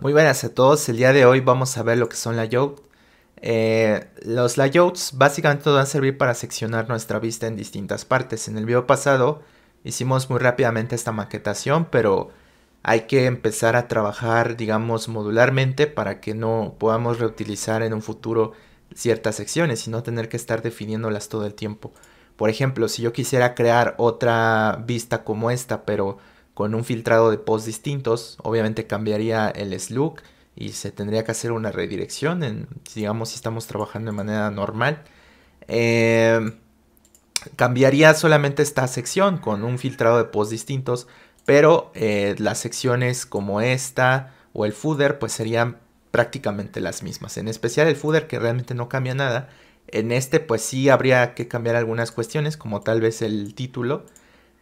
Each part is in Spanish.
Muy buenas a todos, el día de hoy vamos a ver lo que son layouts. Eh, los layouts básicamente van a servir para seccionar nuestra vista en distintas partes. En el video pasado hicimos muy rápidamente esta maquetación, pero hay que empezar a trabajar, digamos, modularmente para que no podamos reutilizar en un futuro ciertas secciones y no tener que estar definiéndolas todo el tiempo. Por ejemplo, si yo quisiera crear otra vista como esta, pero con un filtrado de posts distintos. Obviamente cambiaría el slug y se tendría que hacer una redirección, en, digamos si estamos trabajando de manera normal. Em, cambiaría solamente esta sección con un filtrado de posts distintos, pero eh, las secciones como esta o el footer pues serían prácticamente las mismas. En especial el footer que realmente no cambia nada. En este pues sí habría que cambiar algunas cuestiones como tal vez el título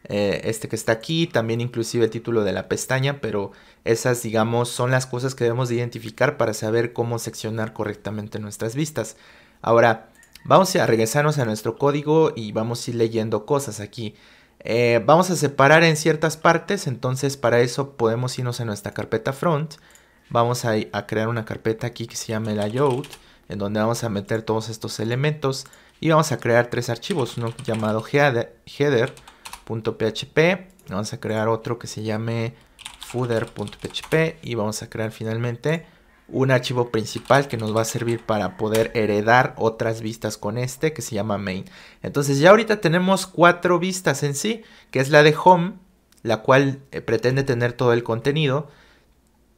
eh, este que está aquí, también inclusive el título de la pestaña, pero esas digamos son las cosas que debemos de identificar para saber cómo seccionar correctamente nuestras vistas. Ahora, vamos a regresarnos a nuestro código y vamos a ir leyendo cosas aquí. Eh, vamos a separar en ciertas partes, entonces para eso podemos irnos a nuestra carpeta front. Vamos a, crear una carpeta aquí que se llame layout, en donde vamos a meter todos estos elementos. Y vamos a crear tres archivos, uno llamado header .php. Vamos a crear otro que se llame footer.php y vamos a crear finalmente un archivo principal que nos va a servir para poder heredar otras vistas con este que se llama main. Entonces ya ahorita tenemos cuatro vistas en sí, que es la de home, la cual pretende tener todo el contenido,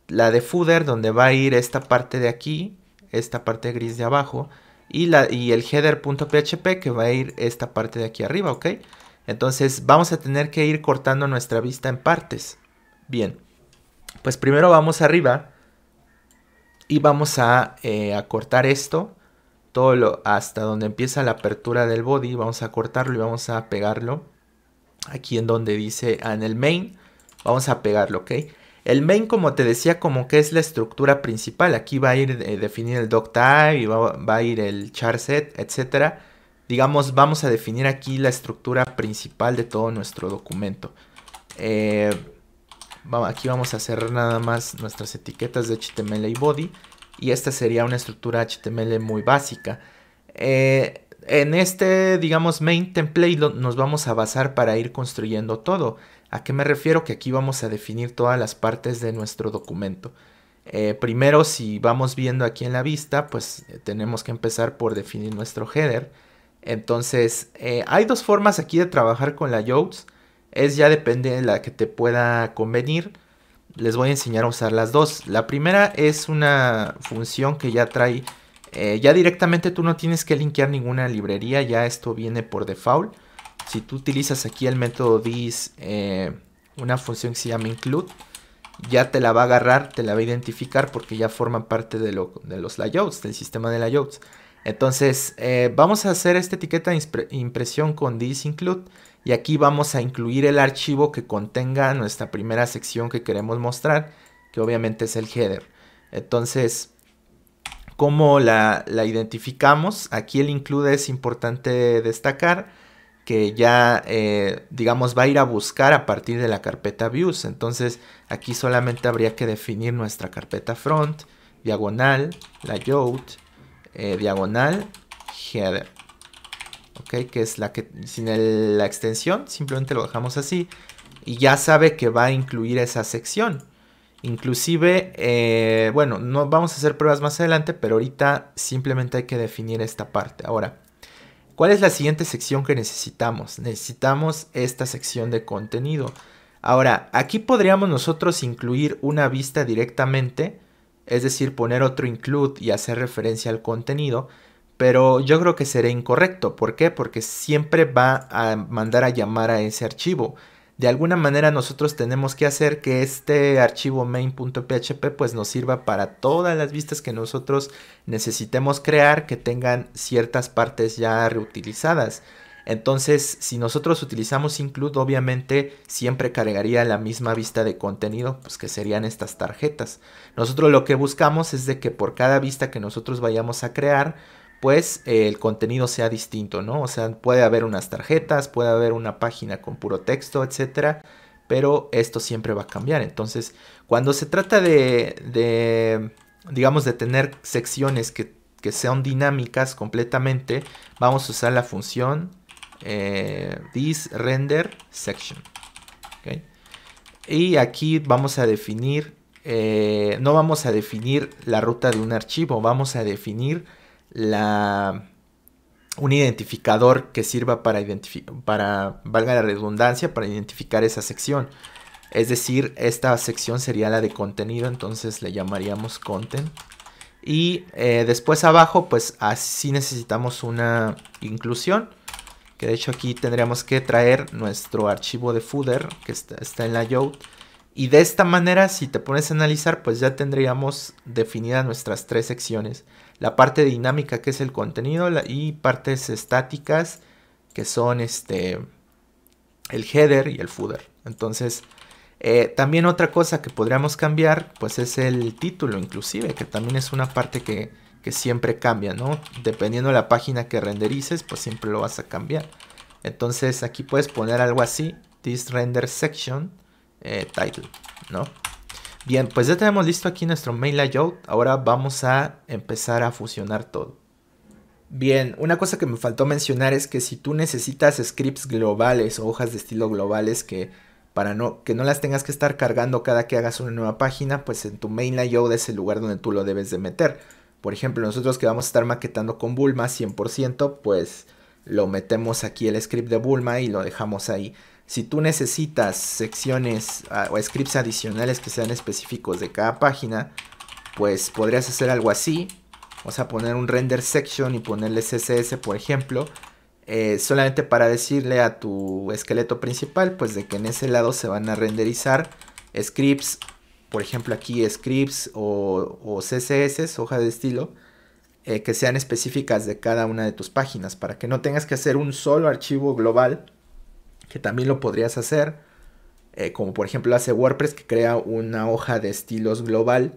la de footer, donde va a ir esta parte de aquí, esta parte gris de abajo, y, la, y el header.php que va a ir esta parte de aquí arriba, ¿ok? Entonces vamos a tener que ir cortando nuestra vista en partes. Bien, pues primero vamos arriba y vamos eh, a, cortar esto todo lo, hasta donde empieza la apertura del body. Vamos a cortarlo y vamos a pegarlo aquí en donde dice en el main. Vamos a pegarlo, ¿ok? El main, como te decía, como que es la estructura principal. Aquí va a ir eh, definir el doctype y va, a ir el Charset, etcétera digamos, vamos a definir aquí la estructura principal de todo nuestro documento. Eh, aquí vamos a hacer nada más nuestras etiquetas de HTML y body. Y esta sería una estructura HTML muy básica. Eh, en este, digamos, main template nos vamos a basar para ir construyendo todo. ¿A qué me refiero? Que aquí vamos a definir todas las partes de nuestro documento. Eh, primero, si vamos viendo aquí en la vista, pues tenemos que empezar por definir nuestro header entonces, eh, hay dos formas aquí de trabajar con la Es ya depende de la que te pueda convenir. Les voy a enseñar a usar las dos. La primera es una función que ya trae... Eh, ya directamente tú no tienes que linkear ninguna librería, ya esto viene por default. Si tú utilizas aquí el método dis, eh, una función que se llama include, ya te la va a agarrar, te la va a identificar porque ya forma parte de, lo, de los layouts, del sistema de layouts. Entonces, eh, vamos a hacer esta etiqueta de impresión con this include y aquí vamos a incluir el archivo que contenga nuestra primera sección que queremos mostrar, que obviamente es el header. Entonces, ¿cómo la, identificamos? Aquí el include es importante destacar que ya, eh, digamos, va a ir a buscar a partir de la carpeta views. Entonces, aquí solamente habría que definir nuestra carpeta front, diagonal, la layout, eh, diagonal header. Ok, que es la que sin la extensión, simplemente lo dejamos así. Y ya sabe que va a incluir esa sección. Inclusive, eh, bueno, no vamos a hacer pruebas más adelante, pero ahorita simplemente hay que definir esta parte. Ahora, ¿cuál es la siguiente sección que necesitamos? Necesitamos esta sección de contenido. Ahora, aquí podríamos nosotros incluir una vista directamente es decir, poner otro include y hacer referencia al contenido, pero yo creo que será incorrecto. ¿Por qué? Porque siempre va a mandar a llamar a ese archivo. De alguna manera nosotros tenemos que hacer que este archivo main.php pues nos sirva para todas las vistas que nosotros necesitemos crear que tengan ciertas partes ya reutilizadas. Entonces, si nosotros utilizamos include, obviamente siempre cargaría la misma vista de contenido, pues que serían estas tarjetas. Nosotros lo que buscamos es de que por cada vista que nosotros vayamos a crear, pues el contenido sea distinto, ¿no? O sea, puede haber unas tarjetas, puede haber una página con puro texto, etcétera, pero esto siempre va a cambiar. Entonces, cuando se trata de, digamos, de tener secciones que, que sean dinámicas completamente, vamos a usar la función this eh, render section. ¿okay? Y aquí vamos a definir, eh, no vamos a definir la ruta de un archivo, vamos a definir la, un identificador que sirva para, para, valga la redundancia, para identificar esa sección. Es decir, esta sección sería la de contenido, entonces le llamaríamos content. Y eh, después abajo, pues así necesitamos una inclusión que de hecho aquí tendríamos que traer nuestro archivo de footer que está, en la yout Y de esta manera, si te pones a analizar, pues ya tendríamos definidas nuestras tres secciones. La parte dinámica, que es el contenido, y partes estáticas, que son este el header y el footer. Entonces, eh, también otra cosa que podríamos cambiar, pues es el título inclusive, que también es una parte que, que siempre cambia, ¿no? Dependiendo de la página que renderices, pues siempre lo vas a cambiar. Entonces aquí puedes poner algo así, this render section eh, title, ¿no? Bien, pues ya tenemos listo aquí nuestro main layout. Ahora vamos a empezar a fusionar todo. Bien, una cosa que me faltó mencionar es que si tú necesitas scripts globales o hojas de estilo globales que para no, que no las tengas que estar cargando cada que hagas una nueva página, pues en tu main layout es el lugar donde tú lo debes de meter. Por ejemplo, nosotros que vamos a estar maquetando con Bulma 100%, pues lo metemos aquí el script de Bulma y lo dejamos ahí. Si tú necesitas secciones ah, o scripts adicionales que sean específicos de cada página, pues podrías hacer algo así. Vamos a poner un render section y ponerle CSS, por ejemplo, eh, solamente para decirle a tu esqueleto principal, pues de que en ese lado se van a renderizar scripts por ejemplo, aquí scripts o, o CSS, hoja de estilo, eh, que sean específicas de cada una de tus páginas, para que no tengas que hacer un solo archivo global, que también lo podrías hacer, eh, como por ejemplo hace WordPress, que crea una hoja de estilos global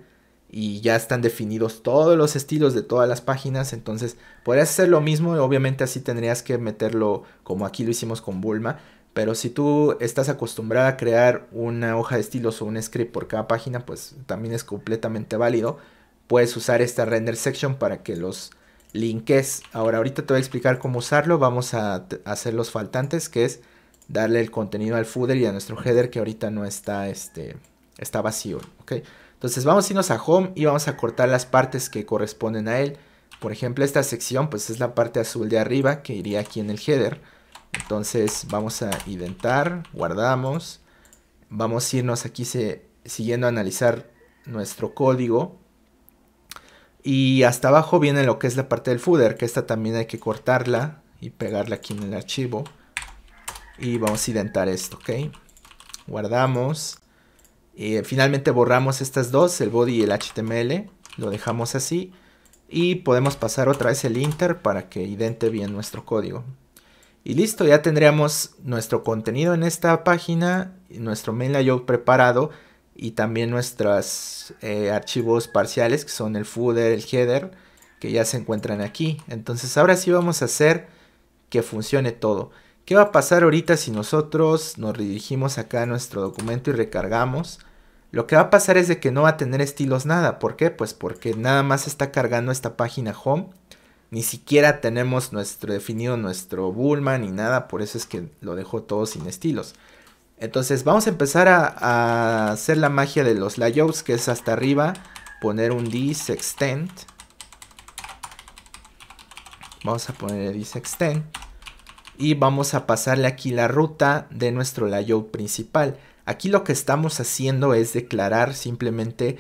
y ya están definidos todos los estilos de todas las páginas, entonces podrías hacer lo mismo, obviamente así tendrías que meterlo como aquí lo hicimos con Bulma, pero si tú estás acostumbrada a crear una hoja de estilos o un script por cada página, pues también es completamente válido. Puedes usar esta render section para que los linkees. Ahora ahorita te voy a explicar cómo usarlo. Vamos a hacer los faltantes, que es darle el contenido al footer y a nuestro header que ahorita no está, este, está vacío. ¿okay? Entonces vamos a irnos a home y vamos a cortar las partes que corresponden a él. Por ejemplo, esta sección pues es la parte azul de arriba que iría aquí en el header entonces vamos a identar, guardamos, vamos a irnos aquí siguiendo a analizar nuestro código. Y hasta abajo viene lo que es la parte del footer, que esta también hay que cortarla y pegarla aquí en el archivo. Y vamos a indentar esto, ¿ok? Guardamos. y eh, finalmente borramos estas dos, el body y el HTML. Lo dejamos así. Y podemos pasar otra vez el inter para que idente bien nuestro código. Y listo, ya tendríamos nuestro contenido en esta página, nuestro main layout preparado y también nuestros eh, archivos parciales que son el footer, el header, que ya se encuentran aquí. Entonces ahora sí vamos a hacer que funcione todo. ¿Qué va a pasar ahorita si nosotros nos dirigimos acá a nuestro documento y recargamos? Lo que va a pasar es de que no va a tener estilos nada. ¿Por qué? Pues porque nada más está cargando esta página home ni siquiera tenemos nuestro, definido nuestro Bullman ni nada, por eso es que lo dejo todo sin estilos. Entonces vamos a empezar a, hacer la magia de los layouts, que es hasta arriba, poner un extend. Vamos a poner el extend Y vamos a pasarle aquí la ruta de nuestro layout principal. Aquí lo que estamos haciendo es declarar simplemente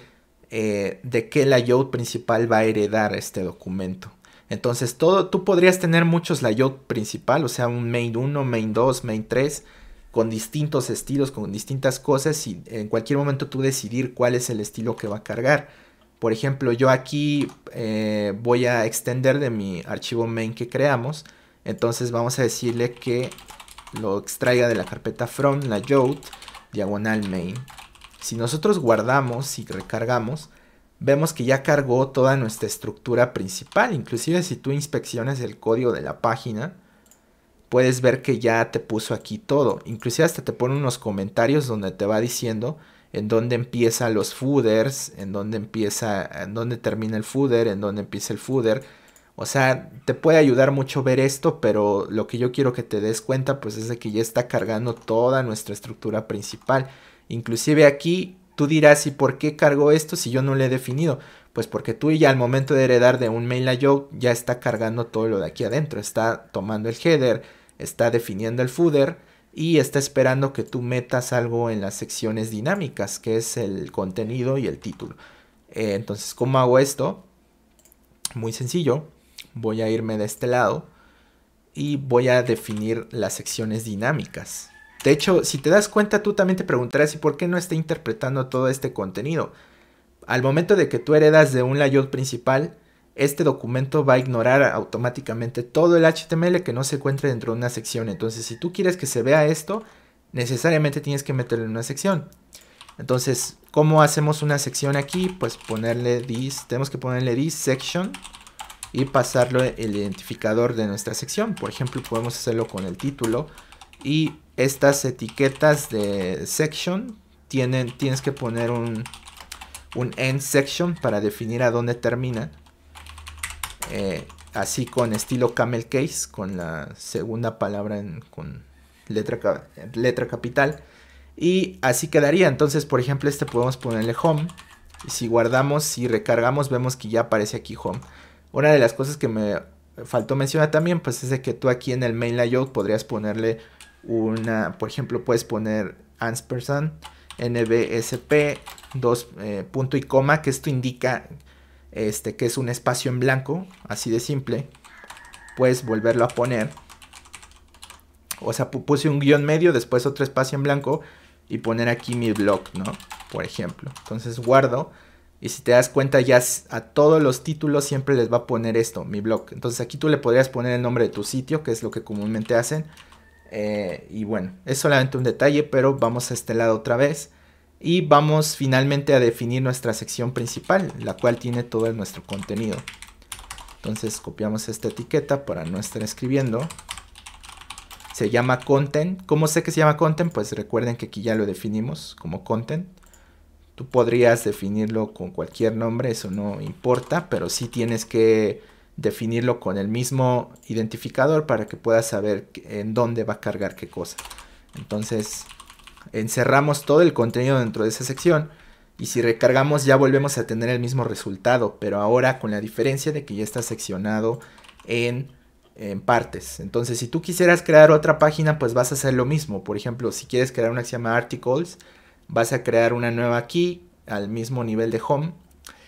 eh, de qué layout principal va a heredar este documento. Entonces, todo, tú podrías tener muchos layout principal, o sea, un main 1, main 2, main 3, con distintos estilos, con distintas cosas y en cualquier momento tú decidir cuál es el estilo que va a cargar. Por ejemplo, yo aquí eh, voy a extender de mi archivo main que creamos, entonces vamos a decirle que lo extraiga de la carpeta from layout diagonal main. Si nosotros guardamos y recargamos, vemos que ya cargó toda nuestra estructura principal. Inclusive si tú inspecciones el código de la página, puedes ver que ya te puso aquí todo. Inclusive hasta te pone unos comentarios donde te va diciendo en dónde empieza los footers. en dónde empieza, en dónde termina el footer. en dónde empieza el footer. O sea, te puede ayudar mucho ver esto, pero lo que yo quiero que te des cuenta pues es de que ya está cargando toda nuestra estructura principal. Inclusive aquí Tú dirás, ¿y por qué cargo esto si yo no lo he definido? Pues porque tú ya al momento de heredar de un mail yo ya está cargando todo lo de aquí adentro, está tomando el header, está definiendo el footer y está esperando que tú metas algo en las secciones dinámicas, que es el contenido y el título. Eh, entonces, ¿cómo hago esto? Muy sencillo, voy a irme de este lado y voy a definir las secciones dinámicas. De hecho, si te das cuenta, tú también te preguntarás, ¿y por qué no está interpretando todo este contenido? Al momento de que tú heredas de un layout principal, este documento va a ignorar automáticamente todo el HTML que no se encuentre dentro de una sección. Entonces, si tú quieres que se vea esto, necesariamente tienes que meterlo en una sección. Entonces, ¿cómo hacemos una sección aquí? Pues ponerle this, tenemos que ponerle this section y pasarlo el identificador de nuestra sección. Por ejemplo, podemos hacerlo con el título y estas etiquetas de section tienen, tienes que poner un, un end section para definir a dónde termina. Eh, así con estilo camel case, con la segunda palabra en, con letra, letra capital. Y así quedaría. Entonces, por ejemplo, este podemos ponerle home. Y si guardamos y si recargamos, vemos que ya aparece aquí home. Una de las cosas que me faltó mencionar también, pues es de que tú aquí en el main layout podrías ponerle una, por ejemplo, puedes poner ansperson nbsp, dos, eh, punto y coma, que esto indica este, que es un espacio en blanco, así de simple. Puedes volverlo a poner. O sea, puse un guión medio, después otro espacio en blanco y poner aquí mi blog, ¿no? Por ejemplo. Entonces guardo. Y si te das cuenta, ya a todos los títulos siempre les va a poner esto, mi blog. Entonces aquí tú le podrías poner el nombre de tu sitio, que es lo que comúnmente hacen. Eh, y bueno, es solamente un detalle, pero vamos a este lado otra vez. Y vamos finalmente a definir nuestra sección principal, la cual tiene todo nuestro contenido. Entonces copiamos esta etiqueta para no estar escribiendo. Se llama content. ¿Cómo sé que se llama content? Pues recuerden que aquí ya lo definimos como content. Tú podrías definirlo con cualquier nombre, eso no importa, pero sí tienes que definirlo con el mismo identificador para que puedas saber en dónde va a cargar qué cosa. Entonces encerramos todo el contenido dentro de esa sección y si recargamos ya volvemos a tener el mismo resultado, pero ahora con la diferencia de que ya está seccionado en, en partes. Entonces si tú quisieras crear otra página pues vas a hacer lo mismo. Por ejemplo, si quieres crear una que se llama articles, vas a crear una nueva aquí al mismo nivel de home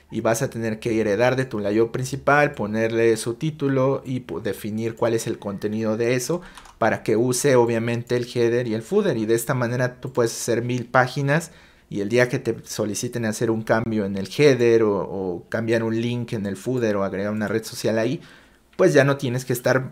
y vas a tener que heredar de tu layout principal, ponerle su título y definir cuál es el contenido de eso para que use obviamente el header y el footer y de esta manera tú puedes hacer mil páginas y el día que te soliciten hacer un cambio en el header o, o cambiar un link en el footer o agregar una red social ahí, pues ya no tienes que estar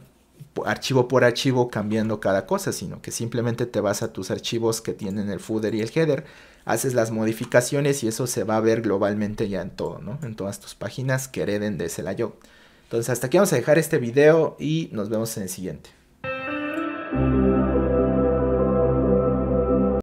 archivo por archivo cambiando cada cosa, sino que simplemente te vas a tus archivos que tienen el footer y el header haces las modificaciones y eso se va a ver globalmente ya en todo, ¿no? En todas tus páginas que hereden de yo Entonces hasta aquí vamos a dejar este video y nos vemos en el siguiente.